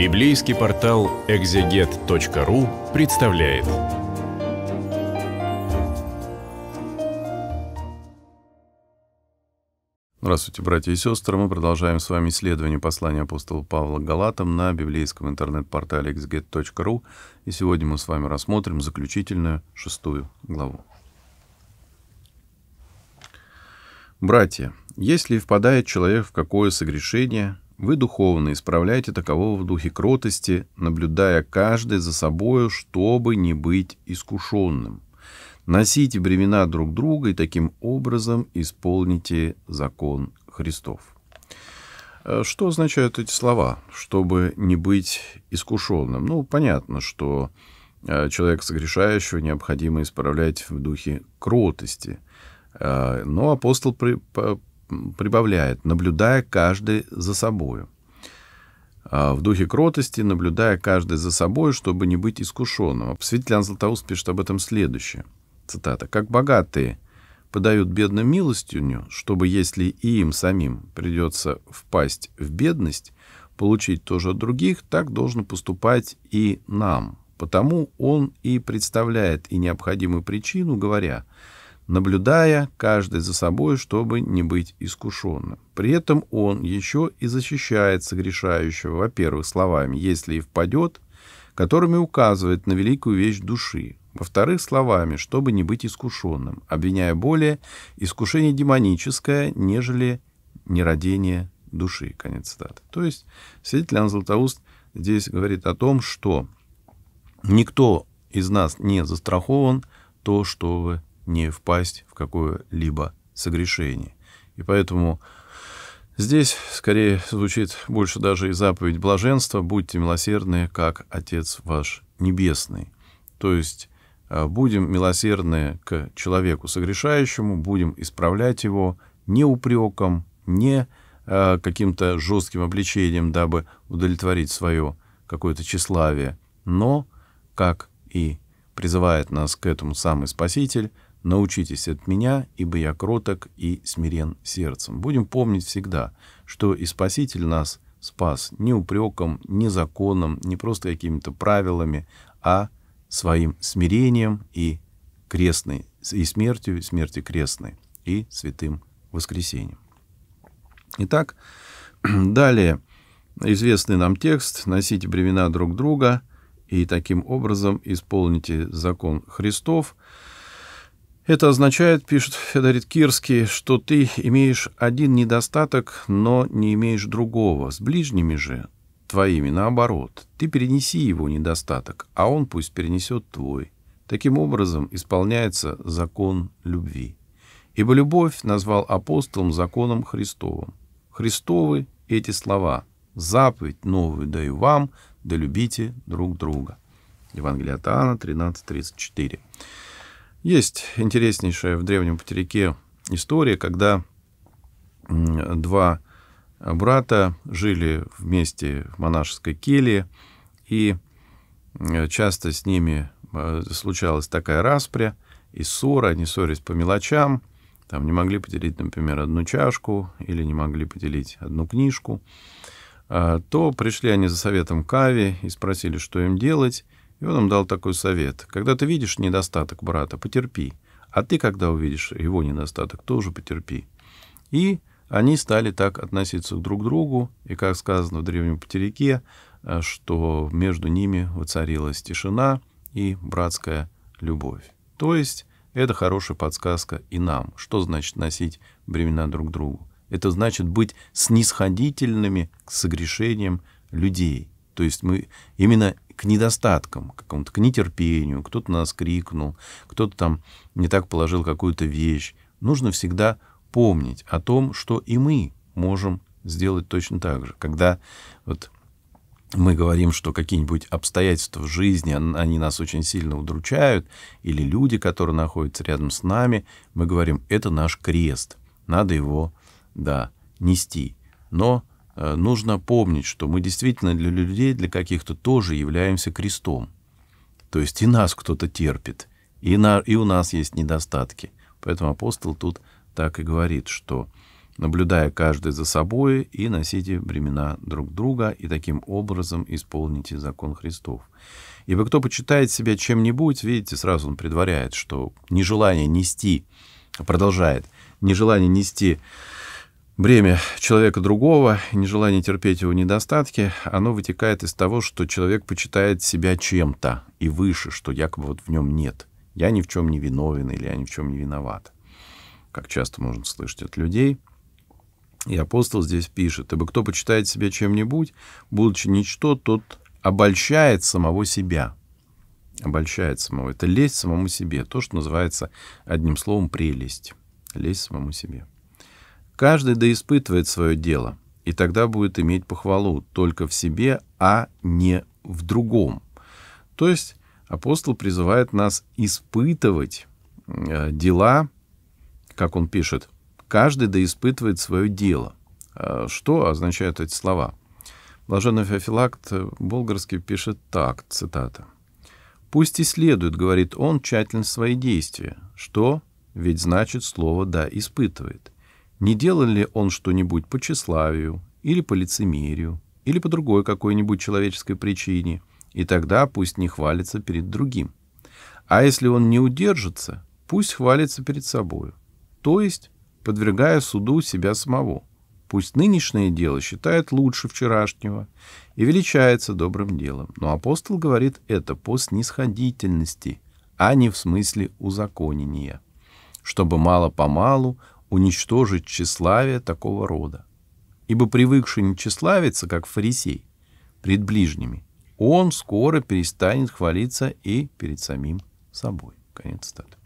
Библейский портал экзегет.ру представляет. Здравствуйте, братья и сестры. Мы продолжаем с вами исследование послания апостола Павла Галатам на библейском интернет-портале exeget.ru, И сегодня мы с вами рассмотрим заключительную шестую главу. Братья, если впадает человек в какое согрешение, вы духовно исправляете такового в духе кротости, наблюдая каждый за собою, чтобы не быть искушенным. Носите бремена друг друга и таким образом исполните закон Христов. Э, что означают эти слова, чтобы не быть искушенным? Ну, понятно, что э, человек согрешающего необходимо исправлять в духе кротости. Э, но апостол прибавляет, наблюдая каждый за собою. А, в духе кротости, наблюдая каждый за собой, чтобы не быть искушенным. Святитель Златоуст пишет об этом следующее. Цитата. «Как богатые подают бедным милостью, чтобы, если и им самим придется впасть в бедность, получить тоже от других, так должно поступать и нам. Потому он и представляет и необходимую причину, говоря – наблюдая каждый за собой, чтобы не быть искушенным. При этом он еще и защищает согрешающего, во-первых, словами «если и впадет», которыми указывает на великую вещь души, во-вторых, словами «чтобы не быть искушенным», обвиняя более искушение демоническое, нежели нерадение души. Конец цитаты. То есть свидетель Иоанн Златоуст здесь говорит о том, что никто из нас не застрахован то, что вы не впасть в какое-либо согрешение. И поэтому здесь скорее звучит больше даже и заповедь блаженства «Будьте милосердны, как Отец ваш Небесный». То есть а, будем милосердны к человеку согрешающему, будем исправлять его не упреком, не а, каким-то жестким обличением, дабы удовлетворить свое какое-то тщеславие, но, как и призывает нас к этому самый Спаситель, Научитесь от меня, ибо я кроток и смирен сердцем. Будем помнить всегда, что и Спаситель нас спас не упреком, не законом, не просто какими-то правилами, а своим смирением и крестной, и смертью, и смерти крестной, и святым воскресением. Итак, далее известный нам текст «Носите бремена друг друга» и таким образом исполните закон Христов – это означает, пишет Федорит Кирский, что ты имеешь один недостаток, но не имеешь другого. С ближними же, твоими, наоборот. Ты перенеси его недостаток, а он пусть перенесет твой. Таким образом исполняется закон любви. Ибо любовь назвал апостолом законом Христовым. Христовы эти слова. Заповедь новую даю вам, да любите друг друга. Евангелие от Иоанна 13.34. Есть интереснейшая в древнем потерике история, когда два брата жили вместе в монашеской келье, и часто с ними э, случалась такая распря и ссора, они ссорились по мелочам, там не могли поделить, например, одну чашку или не могли поделить одну книжку, а, то пришли они за советом Кави и спросили, что им делать, и он им дал такой совет. Когда ты видишь недостаток брата, потерпи. А ты, когда увидишь его недостаток, тоже потерпи. И они стали так относиться друг к другу, и, как сказано в древнем Патерике, э, что между ними воцарилась тишина и братская любовь. То есть это хорошая подсказка и нам, что значит носить бремена друг другу. Это значит быть снисходительными к согрешениям людей. То есть мы именно к недостаткам, к какому-то к нетерпению, кто-то нас крикнул, кто-то там не так положил какую-то вещь. Нужно всегда помнить о том, что и мы можем сделать точно так же. Когда вот мы говорим, что какие-нибудь обстоятельства в жизни, они нас очень сильно удручают, или люди, которые находятся рядом с нами, мы говорим, это наш крест, надо его, да, нести. Но Э, нужно помнить, что мы действительно для людей, для каких-то тоже являемся крестом. То есть и нас кто-то терпит, и, на, и у нас есть недостатки. Поэтому апостол тут так и говорит, что наблюдая каждый за собой и носите времена друг друга, и таким образом исполните закон Христов. Ибо кто почитает себя чем-нибудь, видите, сразу он предваряет, что нежелание нести, продолжает, нежелание нести Бремя человека другого, нежелание терпеть его недостатки, оно вытекает из того, что человек почитает себя чем-то и выше, что якобы вот в нем нет. Я ни в чем не виновен или я ни в чем не виноват. Как часто можно слышать от людей. И апостол здесь пишет, «Ибо кто почитает себя чем-нибудь, будучи ничто, тот обольщает самого себя». Обольщает самого. Это лезть самому себе. То, что называется одним словом прелесть. Лезть самому себе. Каждый да испытывает свое дело, и тогда будет иметь похвалу только в себе, а не в другом. То есть апостол призывает нас испытывать э, дела, как он пишет, каждый да испытывает свое дело. А что означают эти слова? Блаженный Феофилакт э, Болгарский пишет так, цитата. «Пусть исследует, — говорит он, — тщательно свои действия, что ведь значит слово «да» испытывает. Не делал ли он что-нибудь по тщеславию, или по лицемерию, или по другой какой-нибудь человеческой причине, и тогда пусть не хвалится перед другим. А если он не удержится, пусть хвалится перед собою, то есть подвергая суду себя самого. Пусть нынешнее дело считает лучше вчерашнего и величается добрым делом. Но апостол говорит это по снисходительности, а не в смысле узаконения, чтобы мало-помалу уничтожить тщеславие такого рода. Ибо привыкший не тщеславиться, как фарисей, пред ближними, он скоро перестанет хвалиться и перед самим собой. Конец цитаты.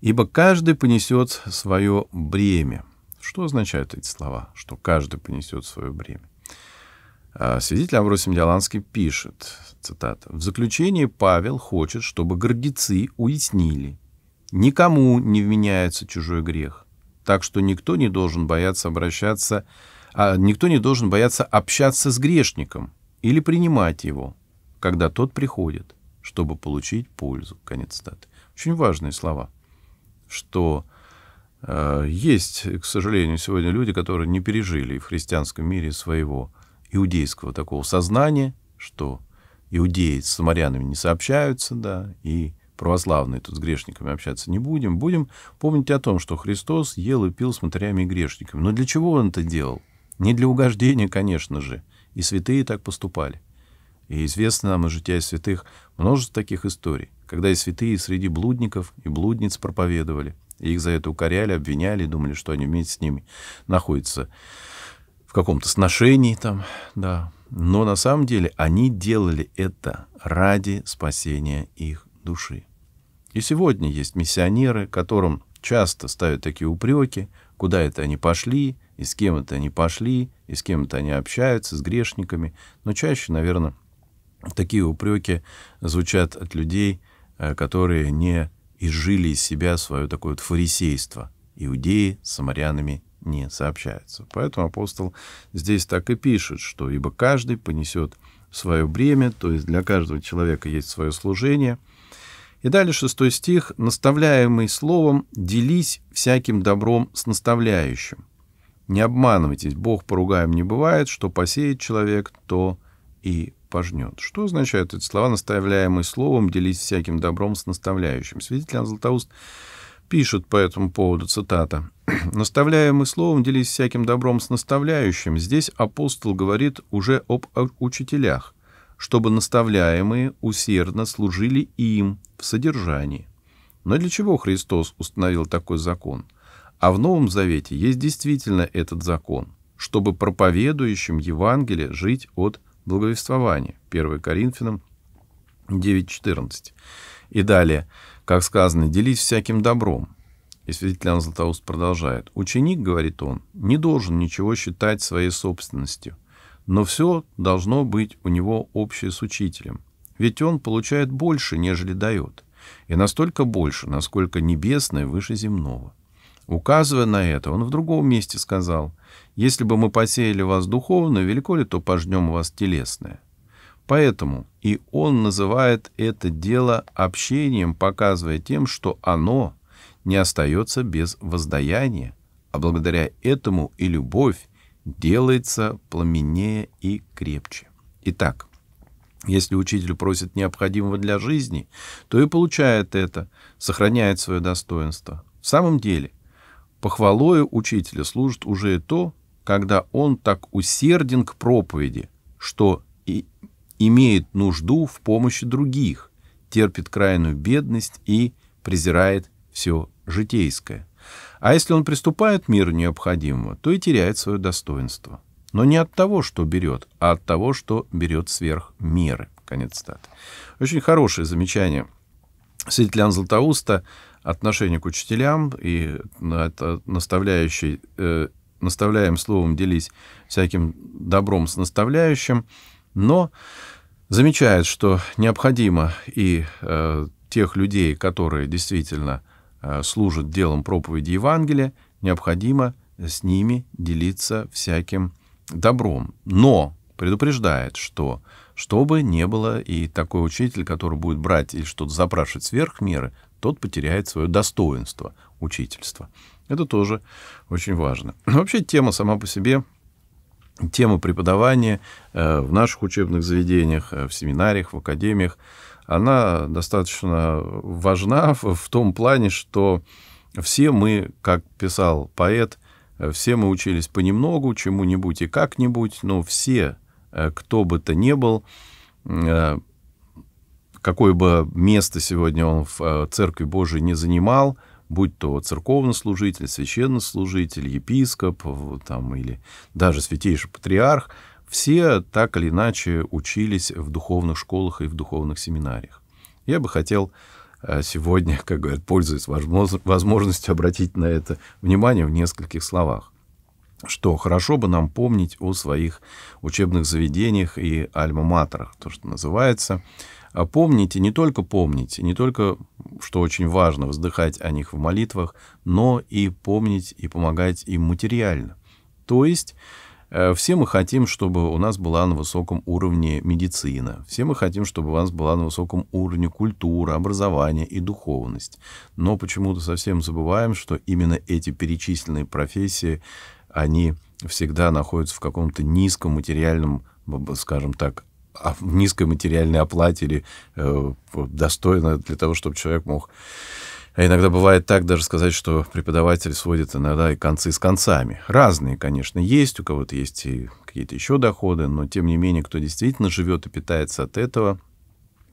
«Ибо каждый понесет свое бремя». Что означают эти слова, что каждый понесет свое бремя? А, Свидетель Авросим Диаланский пишет, цитата, «В заключении Павел хочет, чтобы гордецы уяснили, Никому не вменяется чужой грех, так что никто не должен бояться обращаться, а никто не должен бояться общаться с грешником или принимать его, когда тот приходит, чтобы получить пользу. Конец цитаты. Очень важные слова, что э, есть, к сожалению, сегодня люди, которые не пережили в христианском мире своего иудейского такого сознания, что иудеи с самарянами не сообщаются, да, и православные тут с грешниками общаться не будем. Будем помнить о том, что Христос ел и пил с мытарями и грешниками. Но для чего он это делал? Не для угождения, конечно же. И святые так поступали. И известно нам из жития святых множество таких историй, когда и святые среди блудников и блудниц проповедовали. И их за это укоряли, обвиняли, думали, что они вместе с ними находятся в каком-то сношении там, да. Но на самом деле они делали это ради спасения их души. И сегодня есть миссионеры, которым часто ставят такие упреки, куда это они пошли, и с кем это они пошли, и с кем это они общаются, с грешниками. Но чаще, наверное, такие упреки звучат от людей, э, которые не изжили из себя свое такое вот фарисейство. Иудеи с самарянами не сообщаются. Поэтому апостол здесь так и пишет, что «ибо каждый понесет свое бремя», то есть для каждого человека есть свое служение — и далее шестой стих, наставляемый словом «делись всяким добром с наставляющим». Не обманывайтесь, Бог поругаем не бывает, что посеет человек, то и пожнет. Что означают эти слова, наставляемые словом «делись всяким добром с наставляющим»? Свидетель Иоанн Златоуст пишет по этому поводу, цитата. «Наставляемый словом «делись всяким добром с наставляющим» здесь апостол говорит уже об учителях – чтобы наставляемые усердно служили им в содержании. Но для чего Христос установил такой закон? А в Новом Завете есть действительно этот закон, чтобы проповедующим Евангелие жить от благовествования. 1 Коринфянам 9.14. И далее, как сказано, делись всяким добром. И свидетель Иоанн продолжает. Ученик, говорит он, не должен ничего считать своей собственностью, но все должно быть у него общее с учителем. Ведь он получает больше, нежели дает. И настолько больше, насколько небесное выше земного. Указывая на это, он в другом месте сказал, «Если бы мы посеяли вас духовно, велико ли то пожнем вас телесное?» Поэтому и он называет это дело общением, показывая тем, что оно не остается без воздаяния, а благодаря этому и любовь, делается пламеннее и крепче. Итак, если учитель просит необходимого для жизни, то и получает это, сохраняет свое достоинство. В самом деле, похвалою учителя служит уже и то, когда он так усерден к проповеди, что и имеет нужду в помощи других, терпит крайнюю бедность и презирает все житейское. А если он приступает к миру необходимого, то и теряет свое достоинство. Но не от того, что берет, а от того, что берет сверх меры. Конец цитаты. Очень хорошее замечание Светлян Златоуста отношение к учителям и это наставляющий, э, наставляем словом делись всяким добром с наставляющим, но замечает, что необходимо и э, тех людей, которые действительно Э, служат делом проповеди Евангелия, необходимо с ними делиться всяким добром. Но предупреждает, что чтобы не было и такой учитель, который будет брать или что-то запрашивать сверх меры, тот потеряет свое достоинство учительства. Это тоже очень важно. Вообще тема сама по себе, тема преподавания э, в наших учебных заведениях, э, в семинариях, в академиях, она достаточно важна в том плане, что все мы, как писал поэт, э, все мы учились понемногу, чему-нибудь и как-нибудь, но все, э, кто бы то ни был, э, какое бы место сегодня он в Церкви Божией не занимал, будь то церковнослужитель, священнослужитель, епископ там, или даже святейший патриарх – все так или иначе учились в духовных школах и в духовных семинариях. Я бы хотел э, сегодня, как говорят, пользуясь возможностью, обратить на это внимание в нескольких словах что хорошо бы нам помнить о своих учебных заведениях и альма-матерах, то, что называется. А помните, не только помните, не только, что очень важно, вздыхать о них в молитвах, но и помнить и помогать им материально. То есть Э, все мы хотим, чтобы у нас была на высоком уровне медицина. Все мы хотим, чтобы у нас была на высоком уровне культура, образование и духовность. Но почему-то совсем забываем, что именно эти перечисленные профессии, они всегда находятся в каком-то низком материальном, скажем так, в а, низкой материальной оплате или э, достойно для того, чтобы человек мог а иногда бывает так даже сказать, что преподаватель сводит иногда и концы с концами. Разные, конечно, есть, у кого-то есть и какие-то еще доходы, но тем не менее, кто действительно живет и питается от этого,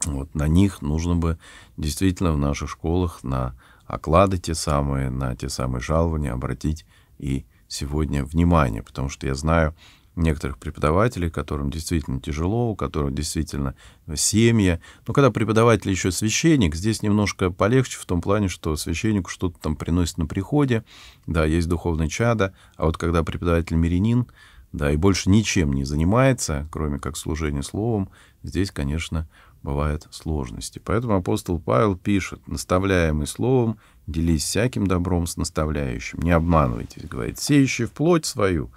вот на них нужно бы действительно в наших школах на оклады те самые, на те самые жалования обратить и сегодня внимание, потому что я знаю, некоторых преподавателей, которым действительно тяжело, у которых действительно семья. Но когда преподаватель еще священник, здесь немножко полегче в том плане, что священнику что-то там приносит на приходе, да, есть духовное чадо, а вот когда преподаватель мирянин, да, и больше ничем не занимается, кроме как служение словом, здесь, конечно, бывают сложности. Поэтому апостол Павел пишет, наставляемый словом, делись всяким добром с наставляющим, не обманывайтесь, говорит, сеющий в плоть свою,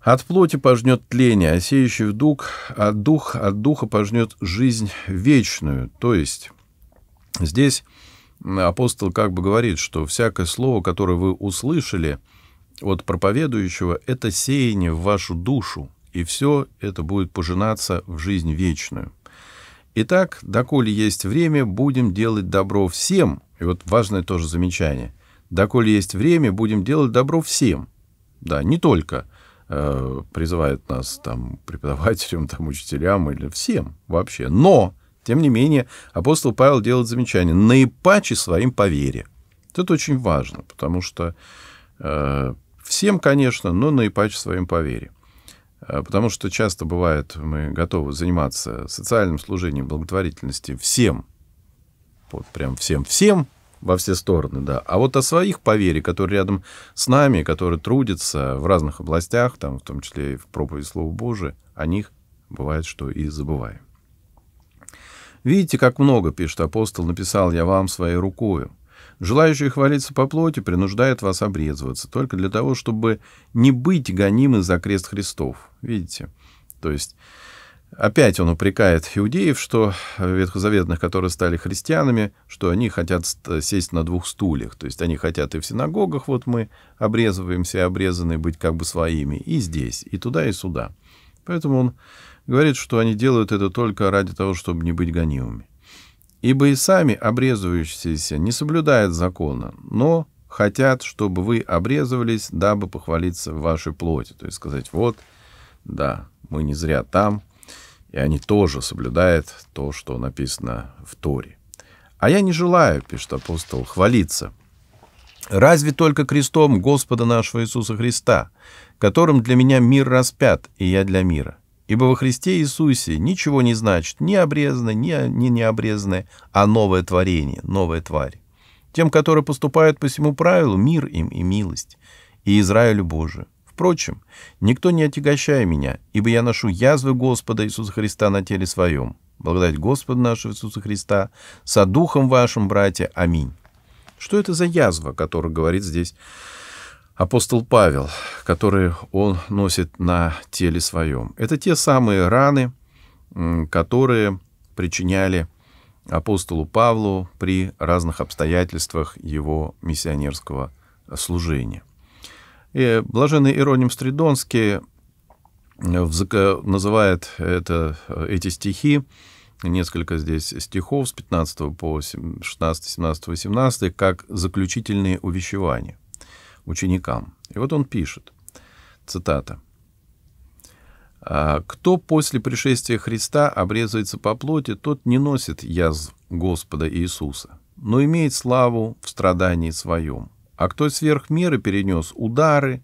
от плоти пожнет тление, а сеющий в дух, а дух от духа пожнет жизнь вечную. То есть здесь апостол как бы говорит, что всякое слово, которое вы услышали от проповедующего, это сеяние в вашу душу, и все это будет пожинаться в жизнь вечную. Итак, доколе есть время, будем делать добро всем. И вот важное тоже замечание. Доколе есть время, будем делать добро всем. Да, не только Э, призывает нас там преподавателям, там учителям или всем вообще. Но, тем не менее, апостол Павел делает замечание наипаче своим по вере. Это очень важно, потому что э, всем, конечно, но наипаче своим по вере. Э, потому что часто бывает, мы готовы заниматься социальным служением благотворительности всем, вот прям всем-всем, во все стороны, да. А вот о своих по вере, которые рядом с нами, которые трудятся в разных областях, там, в том числе и в проповеди Слова Божия, о них бывает, что и забываем. Видите, как много, пишет апостол, написал я вам своей рукою. Желающий хвалиться по плоти принуждает вас обрезываться, только для того, чтобы не быть гонимы за крест Христов. Видите? То есть Опять он упрекает иудеев, что э, ветхозаветных, которые стали христианами, что они хотят сесть на двух стульях. То есть они хотят и в синагогах, вот мы обрезываемся, обрезаны быть как бы своими, и здесь, и туда, и сюда. Поэтому он говорит, что они делают это только ради того, чтобы не быть гонимыми. Ибо и сами обрезывающиеся не соблюдают закона, но хотят, чтобы вы обрезывались, дабы похвалиться в вашей плоти. То есть сказать, вот, да, мы не зря там, и они тоже соблюдают то, что написано в Торе. «А я не желаю, — пишет апостол, — хвалиться, разве только крестом Господа нашего Иисуса Христа, которым для меня мир распят, и я для мира. Ибо во Христе Иисусе ничего не значит ни обрезанное, ни, ни необрезанное, а новое творение, новая тварь. Тем, которые поступают по всему правилу, мир им и милость, и Израилю Божию. Впрочем, никто не отягощая меня, ибо я ношу язвы Господа Иисуса Христа на теле своем. Благодать Господа нашего Иисуса Христа, со духом вашим, братья. Аминь. Что это за язва, которую говорит здесь апостол Павел, которые он носит на теле своем? Это те самые раны, которые причиняли апостолу Павлу при разных обстоятельствах его миссионерского служения. И блаженный Ироним Стридонский э, э, называет это, э, эти стихи, несколько здесь стихов с 15 по 16, 17, 18, как заключительные увещевания ученикам. И вот он пишет, цитата, «А «Кто после пришествия Христа обрезается по плоти, тот не носит язв Господа Иисуса, но имеет славу в страдании своем, а кто сверх меры перенес удары,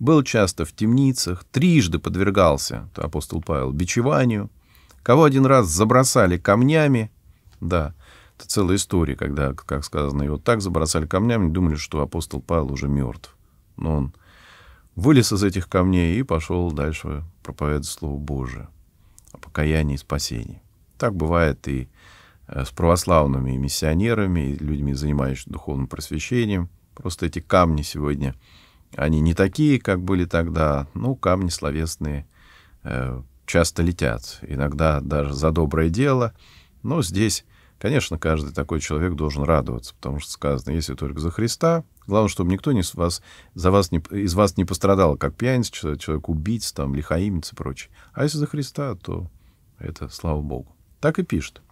был часто в темницах, трижды подвергался, апостол Павел, бичеванию, кого один раз забросали камнями, да, это целая история, когда, как сказано, его так забросали камнями, думали, что апостол Павел уже мертв. Но он вылез из этих камней и пошел дальше проповедовать Слово Божие о покаянии и спасении. Так бывает и э, с православными и миссионерами, и людьми, занимающимися духовным просвещением – Просто эти камни сегодня, они не такие, как были тогда. Ну, камни словесные э, часто летят, иногда даже за доброе дело. Но здесь, конечно, каждый такой человек должен радоваться, потому что сказано, если только за Христа, главное, чтобы никто не вас, за вас не, из вас не пострадал, как пьяница, человек убийц, там, лихаимец и прочее. А если за Христа, то это слава Богу. Так и пишет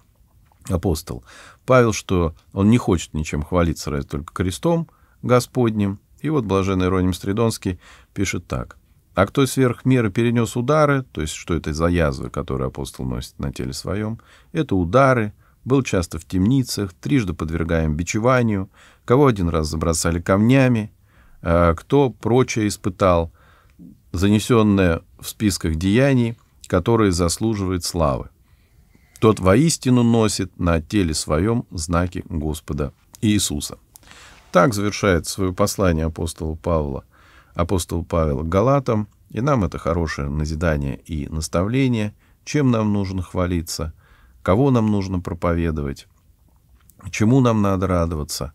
апостол Павел, что он не хочет ничем хвалиться, разве только крестом, Господним. И вот блаженный Ироним Стридонский пишет так. А кто сверх меры перенес удары, то есть что это за язвы, которые апостол носит на теле своем, это удары, был часто в темницах, трижды подвергаем бичеванию, кого один раз забросали камнями, а, кто прочее испытал, занесенное в списках деяний, которые заслуживают славы. Тот воистину носит на теле своем знаки Господа Иисуса. Так завершает свое послание апостол Павла, апостол Павел Галатам, и нам это хорошее назидание и наставление, чем нам нужно хвалиться, кого нам нужно проповедовать, чему нам надо радоваться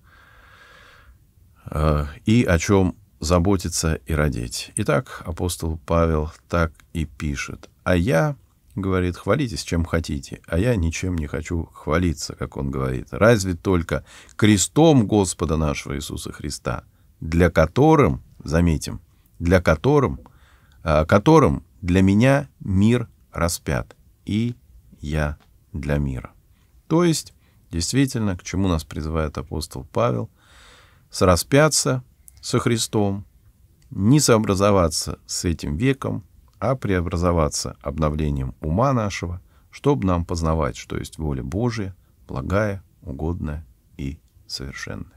э, и о чем заботиться и родить. Итак, апостол Павел так и пишет. «А я, Говорит, хвалитесь чем хотите, а я ничем не хочу хвалиться, как он говорит, разве только крестом Господа нашего Иисуса Христа, для которым, заметим, для которым, а, которым для меня мир распят, и я для мира. То есть, действительно, к чему нас призывает апостол Павел, сраспяться со Христом, не сообразоваться с этим веком, а преобразоваться обновлением ума нашего, чтобы нам познавать, что есть воля Божия, благая, угодная и совершенная.